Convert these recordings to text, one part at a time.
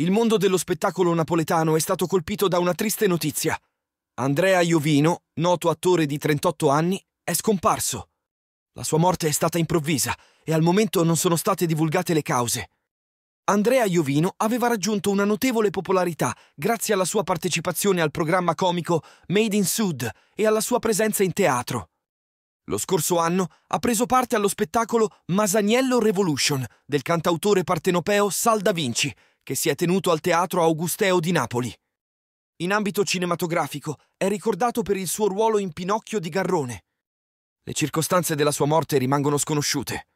Il mondo dello spettacolo napoletano è stato colpito da una triste notizia. Andrea Iovino, noto attore di 38 anni, è scomparso. La sua morte è stata improvvisa e al momento non sono state divulgate le cause. Andrea Iovino aveva raggiunto una notevole popolarità grazie alla sua partecipazione al programma comico Made in Sud e alla sua presenza in teatro. Lo scorso anno ha preso parte allo spettacolo Masaniello Revolution del cantautore partenopeo Sal Da Vinci, che si è tenuto al Teatro Augusteo di Napoli. In ambito cinematografico è ricordato per il suo ruolo in Pinocchio di Garrone. Le circostanze della sua morte rimangono sconosciute.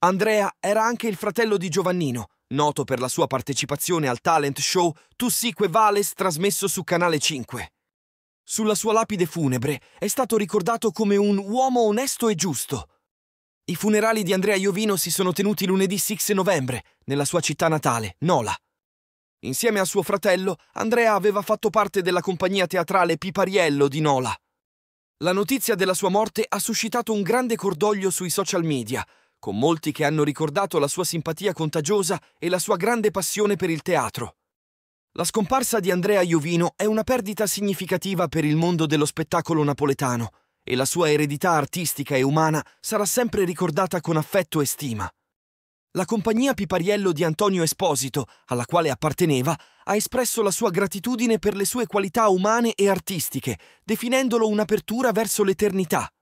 Andrea era anche il fratello di Giovannino, noto per la sua partecipazione al talent show Tu Sique Vales trasmesso su Canale 5. Sulla sua lapide funebre è stato ricordato come un uomo onesto e giusto, i funerali di Andrea Iovino si sono tenuti lunedì 6 novembre, nella sua città natale, Nola. Insieme a suo fratello, Andrea aveva fatto parte della compagnia teatrale Pipariello di Nola. La notizia della sua morte ha suscitato un grande cordoglio sui social media, con molti che hanno ricordato la sua simpatia contagiosa e la sua grande passione per il teatro. La scomparsa di Andrea Iovino è una perdita significativa per il mondo dello spettacolo napoletano, e la sua eredità artistica e umana sarà sempre ricordata con affetto e stima. La compagnia Pipariello di Antonio Esposito, alla quale apparteneva, ha espresso la sua gratitudine per le sue qualità umane e artistiche, definendolo un'apertura verso l'eternità.